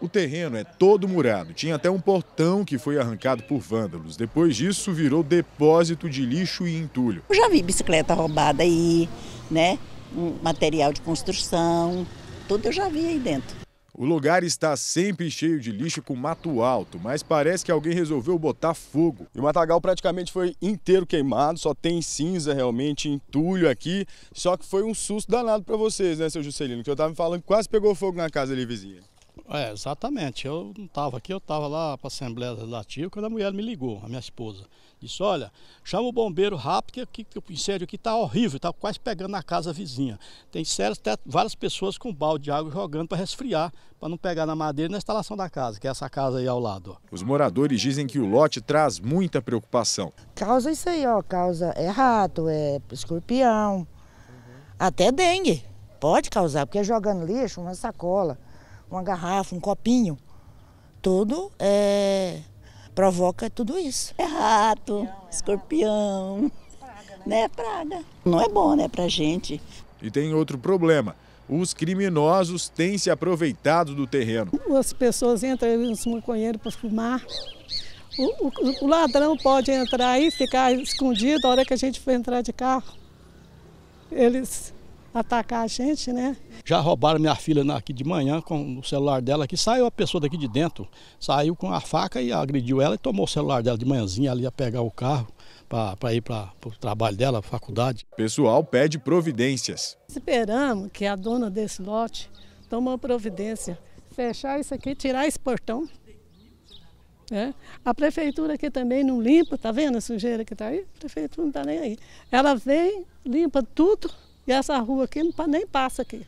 O terreno é todo murado, tinha até um portão que foi arrancado por vândalos. Depois disso, virou depósito de lixo e entulho. Eu já vi bicicleta roubada aí, né? Um material de construção, tudo eu já vi aí dentro. O lugar está sempre cheio de lixo com mato alto, mas parece que alguém resolveu botar fogo. E o matagal praticamente foi inteiro queimado, só tem cinza realmente, entulho aqui. Só que foi um susto danado para vocês, né, seu Juscelino? Que eu estava me falando que quase pegou fogo na casa ali vizinha. É, exatamente. Eu não estava aqui, eu estava lá para a Assembleia Legislativa, quando a mulher me ligou, a minha esposa. Disse, olha, chama o bombeiro rápido, que, o incêndio aqui está horrível, está quase pegando na casa vizinha. Tem sérias, até várias pessoas com balde de água jogando para resfriar, para não pegar na madeira na instalação da casa, que é essa casa aí ao lado. Os moradores dizem que o lote traz muita preocupação. Causa isso aí, ó, causa é rato, é escorpião, uhum. até dengue. Pode causar, porque é jogando lixo, uma sacola uma garrafa, um copinho. Tudo é, provoca tudo isso. É rato, é escorpião, é praga, né? né? Praga. Não é bom, né, pra gente. E tem outro problema. Os criminosos têm se aproveitado do terreno. As pessoas entram nos maconheiros para fumar. O, o, o, ladrão pode entrar e ficar escondido a hora que a gente for entrar de carro. Eles atacar a gente, né? Já roubaram minha filha aqui de manhã com o celular dela aqui. Saiu a pessoa daqui de dentro, saiu com a faca e agrediu ela e tomou o celular dela de manhãzinha ali a pegar o carro para ir para o trabalho dela, faculdade. Pessoal pede providências. Esperamos que a dona desse lote tome uma providência, fechar isso aqui, tirar esse portão. É. A prefeitura aqui também não limpa, tá vendo a sujeira que está aí? A prefeitura não está nem aí. Ela vem, limpa tudo, e essa rua aqui nem passa aqui.